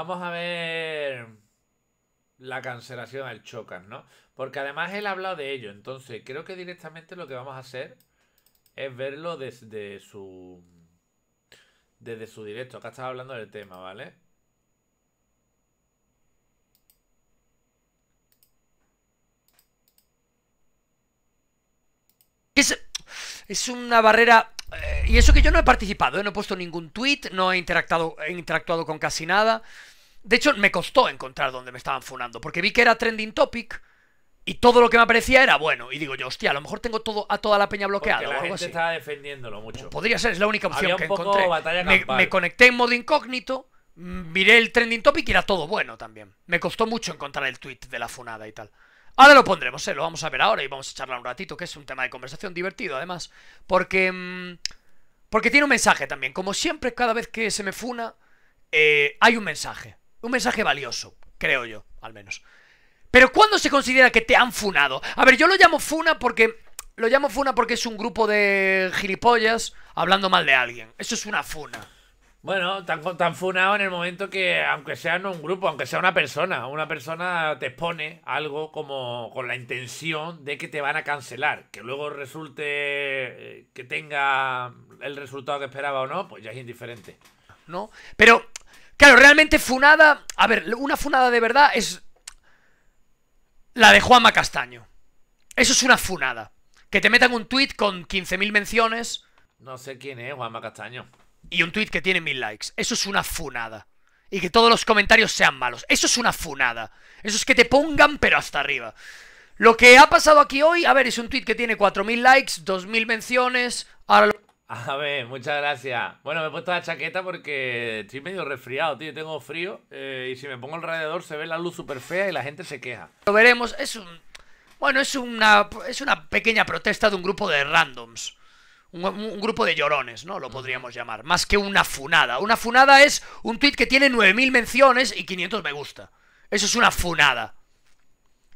Vamos a ver la cancelación del Chocas, ¿no? Porque además él ha hablado de ello, entonces creo que directamente lo que vamos a hacer es verlo desde su... Desde su directo, acá estaba hablando del tema, ¿vale? Es, es una barrera y eso que yo no he participado, ¿eh? no he puesto ningún tweet, no he interactuado, he interactuado con casi nada. De hecho, me costó encontrar dónde me estaban funando, porque vi que era trending topic y todo lo que me aparecía era bueno. Y digo yo, hostia, a lo mejor tengo todo, a toda la peña bloqueada porque la gente estaba defendiéndolo mucho. Pues podría ser, es la única opción que encontré. me, conecté en modo incógnito, mm, miré el trending topic y era todo bueno también. Me costó mucho encontrar el tweet de la funada y tal. Ahora lo pondremos, ¿eh? lo vamos a ver ahora y vamos a charlar un ratito, que es un tema de conversación divertido además. Porque mm, porque tiene un mensaje también. Como siempre, cada vez que se me funa, eh, hay un mensaje. Un mensaje valioso, creo yo, al menos. Pero ¿cuándo se considera que te han funado? A ver, yo lo llamo funa porque... Lo llamo funa porque es un grupo de gilipollas hablando mal de alguien. Eso es una funa. Bueno, tan, tan funado en el momento que, aunque sea no un grupo, aunque sea una persona, una persona te expone algo como con la intención de que te van a cancelar. Que luego resulte eh, que tenga el resultado que esperaba o no, pues ya es indiferente. ¿No? Pero, claro, realmente funada. A ver, una funada de verdad es. La de Juanma Castaño. Eso es una funada. Que te metan un tweet con 15.000 menciones. No sé quién es Juanma Castaño y un tweet que tiene mil likes. Eso es una funada. Y que todos los comentarios sean malos. Eso es una funada. Eso es que te pongan pero hasta arriba. Lo que ha pasado aquí hoy, a ver, es un tweet que tiene mil likes, dos mil menciones. A ver, muchas gracias. Bueno, me he puesto la chaqueta porque estoy medio resfriado, tío. Tengo frío eh, y si me pongo alrededor se ve la luz súper fea y la gente se queja. Lo veremos. Es un. Bueno, es una, es una pequeña protesta de un grupo de randoms. Un, grupo de llorones, ¿no? Lo podríamos llamar. Más que una funada. Una funada es un tweet que tiene 9.000 menciones y 500 me gusta. Eso es una funada.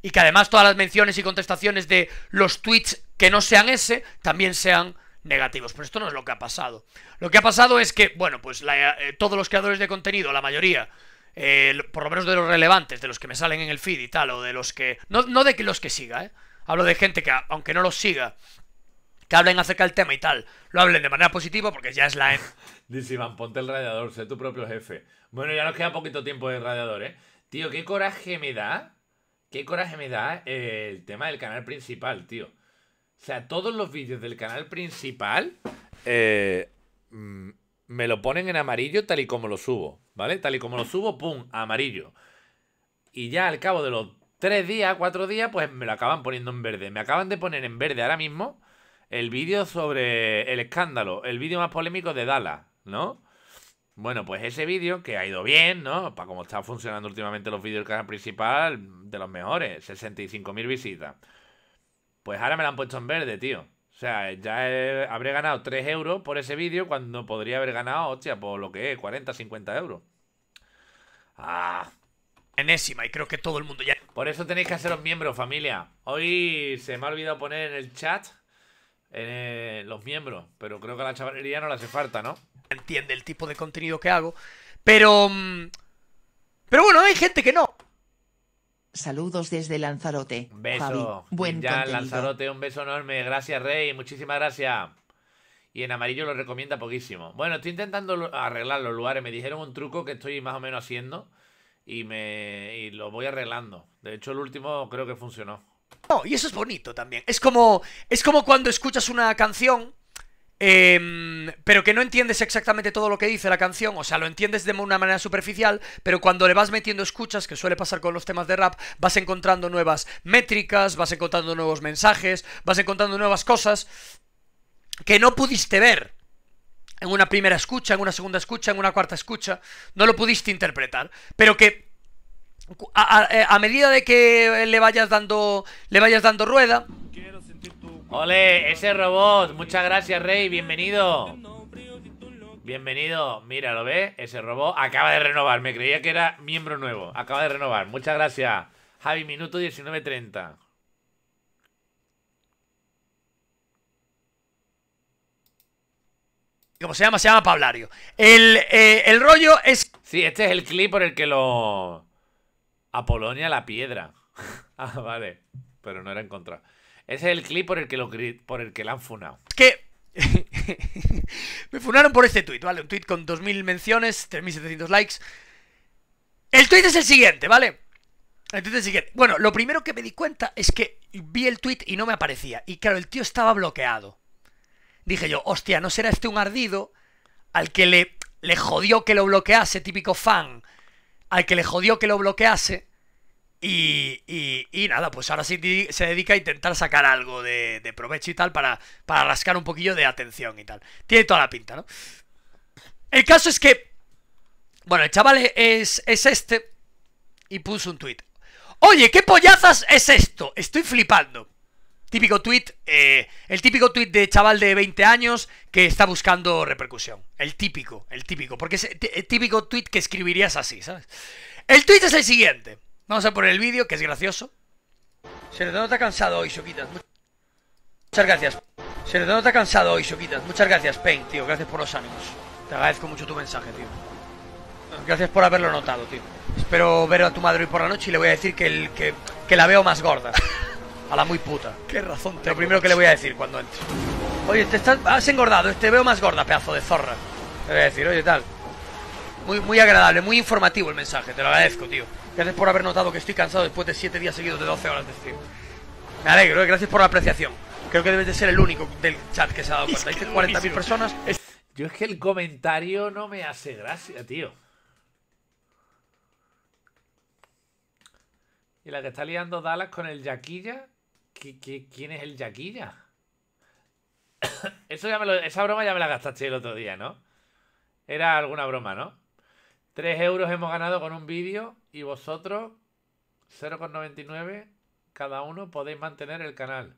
Y que además todas las menciones y contestaciones de los tweets que no sean ese también sean negativos. Pero esto no es lo que ha pasado. Lo que ha pasado es que, bueno, pues eh, todos los creadores de contenido, la mayoría, eh, por lo menos de los relevantes, de los que me salen en el feed y tal, o de los que. No, no de los que siga, ¿eh? Hablo de gente que, aunque no los siga, que hablen acerca del tema y tal, lo hablen de manera positiva porque ya es la... Em. Dice Iván, ponte el radiador, sé tu propio jefe. Bueno, ya nos queda poquito tiempo de radiador, ¿eh? Tío, qué coraje me da, qué coraje me da eh, el tema del canal principal, tío. O sea, todos los vídeos del canal principal eh, mm, me lo ponen en amarillo tal y como lo subo, ¿vale? Tal y como lo subo, ¡pum! Amarillo. Y ya al cabo de los tres días, cuatro días, pues me lo acaban poniendo en verde. Me acaban de poner en verde ahora mismo el vídeo sobre el escándalo, el vídeo más polémico de Dala ¿no? Bueno, pues ese vídeo, que ha ido bien, ¿no? Para cómo están funcionando últimamente los vídeos del canal principal, de los mejores, 65.000 visitas. Pues ahora me lo han puesto en verde, tío. O sea, ya habré ganado 3 euros por ese vídeo cuando podría haber ganado, hostia, por lo que es, 40, 50 euros. Ah. Enésima, y creo que todo el mundo ya... Por eso tenéis que haceros miembros, familia. Hoy se me ha olvidado poner en el chat eh, los miembros, pero creo que a la chavalería no le hace falta, ¿no? Entiende el tipo de contenido que hago, pero... Mm, pero bueno, hay gente que no. Saludos desde Lanzarote. Un beso. buen ya, Lanzarote, un beso enorme. Gracias, Rey. Muchísimas gracias. Y en amarillo lo recomienda poquísimo. Bueno, estoy intentando arreglar los lugares. Me dijeron un truco que estoy más o menos haciendo. Y, me, y lo voy arreglando. De hecho, el último creo que funcionó oh y eso es bonito también. Es como, es como cuando escuchas una canción, em, pero que no entiendes exactamente todo lo que dice la canción, o sea, lo entiendes de una manera superficial, pero cuando le vas metiendo escuchas, que suele pasar con los temas de rap, vas encontrando nuevas métricas, vas encontrando nuevos mensajes, vas encontrando nuevas cosas que no pudiste ver en una primera escucha, en una segunda escucha, en una cuarta escucha, no lo pudiste interpretar, pero que eh, a, medida de que eh, le vayas dando le vayas dando rueda. Ole, ese robot, muchas gracias Rey, bienvenido. Bienvenido, mira, ¿lo ves? Ese robot acaba de renovar, me creía que era miembro nuevo, acaba de renovar, muchas gracias. Javi, minuto 19.30. ¿Cómo se llama, se llama Pablario. El, eh, el rollo es... Sí, este es el clip por el que lo... A Polonia la piedra. ah, vale. Pero no era en contra. Ese es el clip por el que lo, por el que la han funado. ¿Qué? me funaron por este tuit, ¿vale? Un tuit con 2.000 menciones, 3.700 likes. El tuit es el siguiente, ¿vale? El tuit es el siguiente. Bueno, lo primero que me di cuenta es que vi el tuit y no me aparecía. Y claro, el tío estaba bloqueado. Dije yo, hostia, ¿no será este un ardido al que le, le jodió que lo bloquease, típico fan? al que le jodió que lo bloquease. Y, y, y nada, pues ahora sí se dedica a intentar sacar algo de, provecho y tal para, para rascar un poquillo de atención y tal. Tiene toda la pinta, ¿no? El caso es que... Bueno, el chaval es, es este y puso un tweet Oye, ¿qué pollazas es esto? Estoy flipando. Típico tweet, eh, el típico tweet de chaval de 20 años que está buscando repercusión. El típico, el típico, porque es el típico tweet que escribirías así, ¿sabes? El tweet es el siguiente. Vamos a poner el vídeo, que es gracioso. Se te nota cansado hoy, Soquitas. Muchas gracias. Se te nota cansado hoy, Soquitas. Muchas gracias, Pain, tío. Gracias por los ánimos. Te agradezco mucho tu mensaje, tío. Gracias por haberlo notado, tío. Espero ver a tu madre hoy por la noche y le voy a decir que, que, que la veo más gorda. A la muy puta. Qué razón te Lo primero que le voy a decir cuando entre. Oye, te has engordado, te este veo más gorda, pedazo de zorra. Te voy a decir, oye, tal. Muy, muy agradable, muy informativo el mensaje, te lo agradezco, tío. Gracias por haber notado que estoy cansado después de 7 días seguidos de 12 horas de stream. Me alegro, eh, gracias por la apreciación. Creo que debes de ser el único del chat que se ha dado cuenta. ...hay 40.000 personas. Yo es que el comentario no me hace gracia, tío. Y la que está liando Dallas con el Yaquilla quién es el Yaquilla? esa broma ya me la gastaste el otro día, ¿no? Era alguna broma, ¿no? 3 euros hemos ganado con un vídeo y vosotros 0,99 cada uno podéis mantener el canal.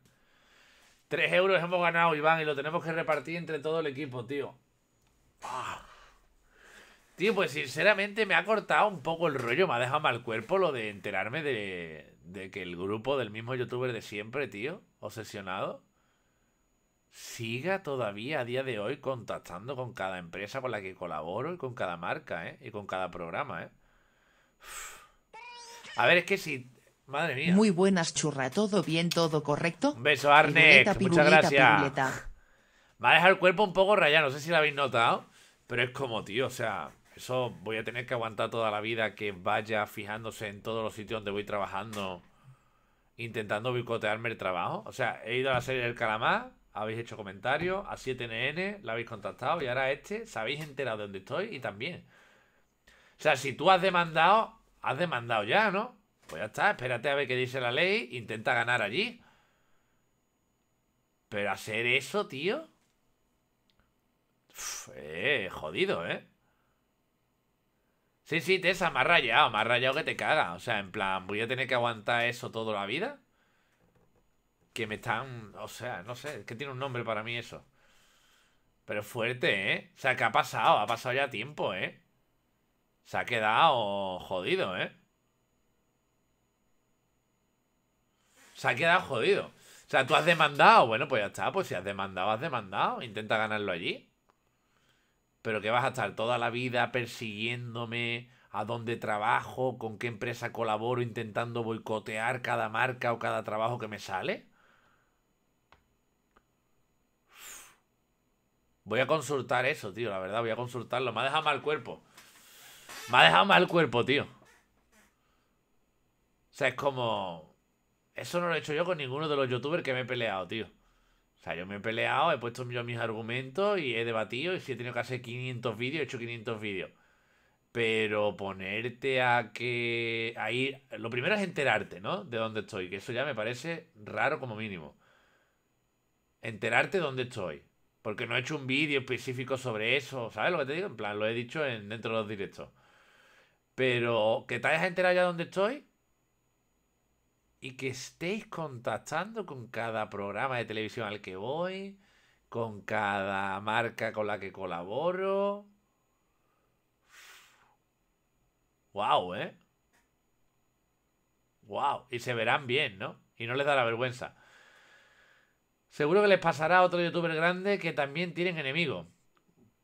3 euros hemos ganado, Iván, y lo tenemos que repartir entre todo el equipo, tío. Ah. Tío, pues sinceramente me ha cortado un poco el rollo, me ha dejado mal cuerpo lo de enterarme de, de que el grupo del mismo youtuber de siempre, tío, obsesionado, siga todavía a día de hoy contactando con cada empresa con la que colaboro y con cada marca, ¿eh? Y con cada programa, ¿eh? A ver, es que si... Madre mía. Muy buenas, churra. ¿Todo bien? ¿Todo correcto? Un beso, Arne Muchas gracias. Me ha dejado el cuerpo un poco rayado. No sé si lo habéis notado. Pero es como, tío, o sea... Eso voy a tener que aguantar toda la vida que vaya fijándose en todos los sitios donde voy trabajando, intentando bicotearme el trabajo. O sea, he ido a la serie del calamar, habéis hecho comentarios, a 7NN la habéis contactado y ahora este, sabéis enterado de dónde estoy y también. O sea, si tú has demandado, has demandado ya, ¿no? Pues ya está, espérate a ver qué dice la ley, intenta ganar allí. Pero hacer eso, tío. eh, jodido, ¿eh? Sí, sí, Tessa, me ha rayado, me rayado que te caga. O sea, en plan, voy a tener que aguantar eso toda la vida. Que me están. O sea, no sé, es que tiene un nombre para mí eso. Pero fuerte, ¿eh? O sea, que ha pasado, ha pasado ya tiempo, ¿eh? Se ha quedado jodido, ¿eh? Se ha quedado jodido. O sea, tú has demandado. Bueno, pues ya está, pues si has demandado, has demandado. Intenta ganarlo allí pero que vas a estar toda la vida persiguiéndome a dónde trabajo, con qué empresa colaboro, intentando boicotear cada marca o cada trabajo que me sale. Voy a consultar eso, tío, la verdad, voy a consultarlo. Me ha dejado mal cuerpo. Me ha dejado mal cuerpo, tío. O sea, es como... Eso no lo he hecho yo con ninguno de los youtubers que me he peleado, tío. O sea, yo me he peleado, he puesto mis argumentos y he debatido. Y si he tenido que hacer 500 vídeos, he hecho 500 vídeos. Pero ponerte a que. A ir... Lo primero es enterarte, ¿no? De dónde estoy. Que eso ya me parece raro como mínimo. Enterarte dónde estoy. Porque no he hecho un vídeo específico sobre eso. ¿Sabes lo que te digo? En plan, lo he dicho en, dentro de los directos. Pero que te hayas enterado ya dónde estoy, y que estéis contactando con cada programa de televisión al que voy, con cada marca con la que colaboro. ¡Wow, eh! ¡Wow! Y se verán bien, ¿no? Y no les dará vergüenza. Seguro que les pasará a otro youtuber grande que también tienen enemigos.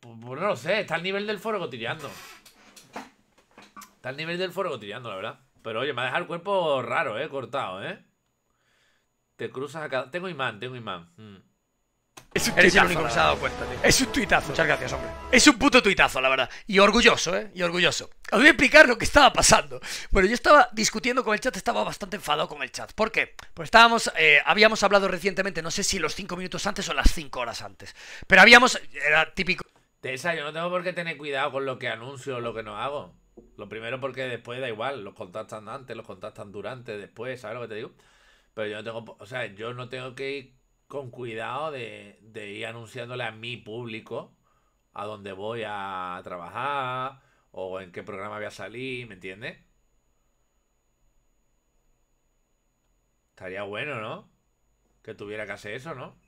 Pues, pues, no lo sé, está al nivel del foro cotilleando. Está al nivel del foro cotilleando, la verdad. Pero oye, me ha dejado el cuerpo raro, ¿eh? Cortado, ¿eh? Te cruzas acá. Tengo imán, tengo imán. Mm. Es un Eres el único que se Es un tuitazo. Muchas gracias, hombre. Es un puto tuitazo, la verdad. Y orgulloso, ¿eh? Y orgulloso. Os voy a explicar lo que estaba pasando. Bueno, yo estaba discutiendo con el chat, estaba bastante enfadado con el chat. ¿Por qué? Pues estábamos, eh, habíamos hablado recientemente, no sé si los cinco minutos antes o las cinco horas antes. Pero habíamos, era típico. Tessa, yo no tengo por qué tener cuidado con lo que anuncio o lo que no hago. Lo primero porque después da igual, los contactan antes, los contactan durante, después, ¿sabes lo que te digo? Pero yo no tengo, o sea, yo no tengo que ir con cuidado de, ir anunciándole a mi público a dónde voy a trabajar o en qué programa voy a salir, ¿me entiendes? Estaría bueno, ¿no? Que tuviera que hacer eso, ¿no?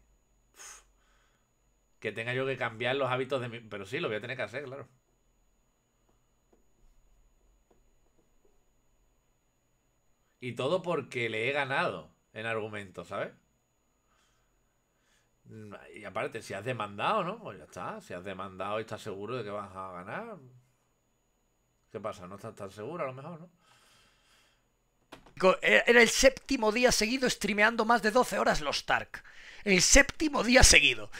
Que tenga yo que cambiar los hábitos de mi... Pero sí, lo voy a tener que hacer, claro. Y todo porque le he ganado en argumento, ¿sabes? Y aparte, si has demandado, ¿no? Pues ya está. Si has demandado y estás seguro de que vas a ganar. ¿Qué pasa? No estás tan seguro a lo mejor, ¿no? E-, era el séptimo día seguido streameando más de 12 horas los Stark. El séptimo día seguido.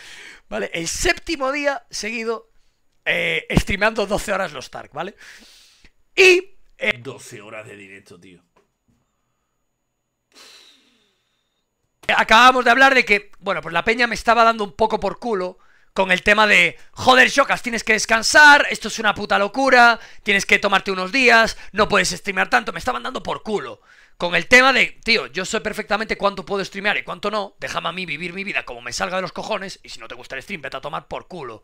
¿Vale? El séptimo día seguido eh, streameando 12 horas los Stark, ¿vale? Y... 12 eh, horas de directo, tío. acabamos de hablar de que, bueno, pues la peña me estaba dando un poco por culo con el tema de, joder, Shocas, tienes que descansar, esto es una puta locura, tienes que tomarte unos días, no puedes streamear tanto, me estaban dando por culo. Con el tema de, tío, yo sé perfectamente cuánto puedo streamear y cuánto no, déjame a mí vivir mi vida como me salga de los cojones y si no te gusta el stream, vete a tomar por culo.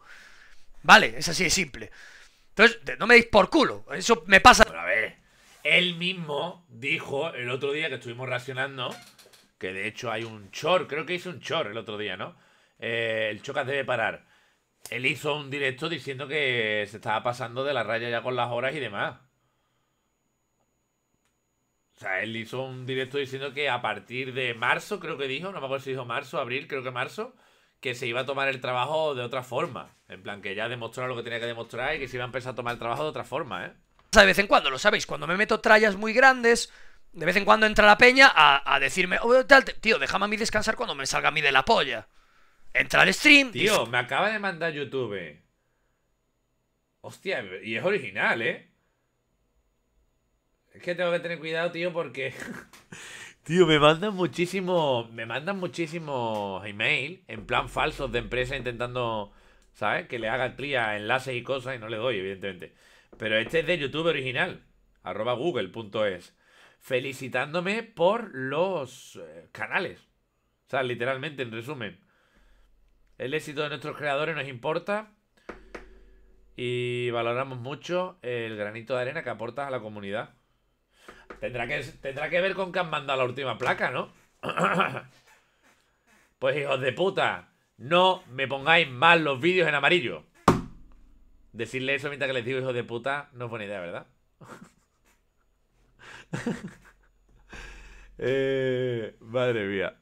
¿Vale? Es así de simple. Entonces, no me deis por culo, eso me pasa... a ver, él mismo dijo el otro día que estuvimos reaccionando que de hecho hay un chor, creo que hizo un chor el otro día, ¿no? Eh, el Chocas debe parar. Él hizo un directo diciendo que se estaba pasando de la raya ya con las horas y demás. O sea, él hizo un directo diciendo que a partir de marzo, creo que dijo, no me acuerdo si dijo marzo, abril, creo que marzo, que se iba a tomar el trabajo de otra forma. En plan, que ya demostró lo que tenía que demostrar y que se iba a empezar a tomar el trabajo de otra forma, ¿eh? De vez en cuando, lo sabéis, cuando me meto trallas muy grandes, de vez en cuando entra la peña a, decirme, oh, tío, déjame a mí descansar cuando me salga a mí de la polla. Entra al stream. Tío, me acaba de mandar YouTube. Hostia, y es original, ¿eh? Es que tengo que tener cuidado, tío, porque. tío, me mandan muchísimo. Me mandan muchísimo email en plan falsos de empresa intentando. ¿Sabes? Que le haga el enlaces y cosas y no le doy, evidentemente. Pero este es de YouTube original. Arroba google.es felicitándome por los eh, canales. O sea, literalmente, en resumen. El éxito de nuestros creadores nos importa y valoramos mucho el granito de arena que aportas a la comunidad. Tendrá que, tendrá que ver con que han mandado la última placa, ¿no? pues hijos de puta, no me pongáis mal los vídeos en amarillo. Decirle eso mientras que les digo hijos de puta no es buena idea, ¿verdad? Eh, madre mía.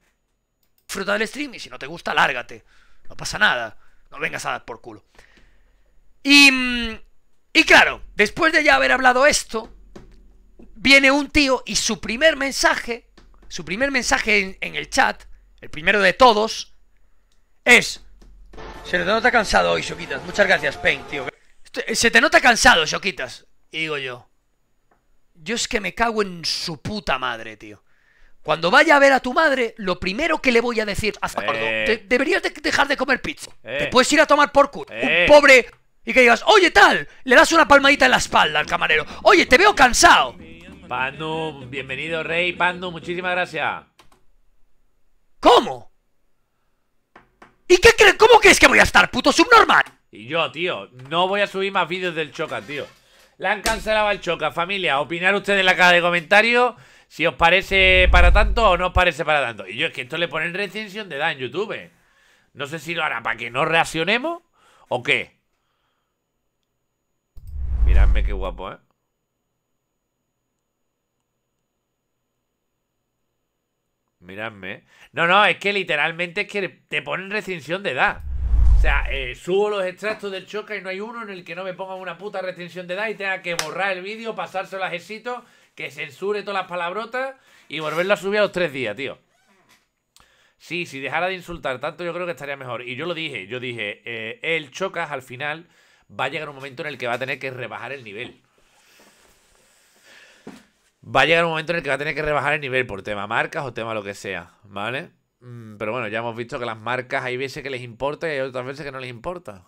Fruta del stream y si no te gusta, lárgate. No pasa nada. No vengas a dar por culo. Y, mm, y claro, después de ya haber hablado esto, viene un tío y su primer mensaje, su primer mensaje en, el chat, el primero de todos, es... Se te nota cansado hoy, Shokitas. Muchas gracias, Pain, tío. Eh, Se te nota cansado, Shokitas. Y digo yo. Yo es que me cago en su puta madre, tío. Cuando vaya a ver a tu madre, lo primero que le voy a decir, hasta eh. deberías dejar de comer pizza. Eh. Te puedes ir a tomar por Un eh. pobre y que digas, oye tal, le das una palmadita en la espalda al camarero. Oye, te veo cansado. Pandu, bienvenido Rey, Pandu, muchísimas gracias. ¿Cómo? ¿Y qué crees? cómo crees que voy a estar, puto subnormal? Y yo, tío, no voy a subir más vídeos del Choca, tío. La han cancelado al Choca, familia. Opinar ustedes en la caja de comentarios si os parece para tanto o no os parece para tanto. Y yo es que esto le ponen recensión de edad en YouTube. No sé si lo hará para que no reaccionemos o qué. Miradme qué guapo, ¿eh? Miradme. No, no, es que literalmente es que te ponen recensión de edad. O sea, eh, subo los extractos del choca y no hay uno en el que no me ponga una puta restricción de edad y tenga que borrar el vídeo, pasárselo a Jesito, que censure todas las palabrotas y volverlo a subir a los tres días, tío. Sí, si dejara de insultar tanto, yo creo que estaría mejor. Y yo lo dije, yo dije, eh, el Chocas al final va a llegar un momento en el que va a tener que rebajar el nivel. Va a llegar un momento en el que va a tener que rebajar el nivel por tema marcas o tema lo que sea, ¿vale? Mm, pero bueno, ya hemos visto que las marcas hay veces que les importa y hay otras veces que no les importa.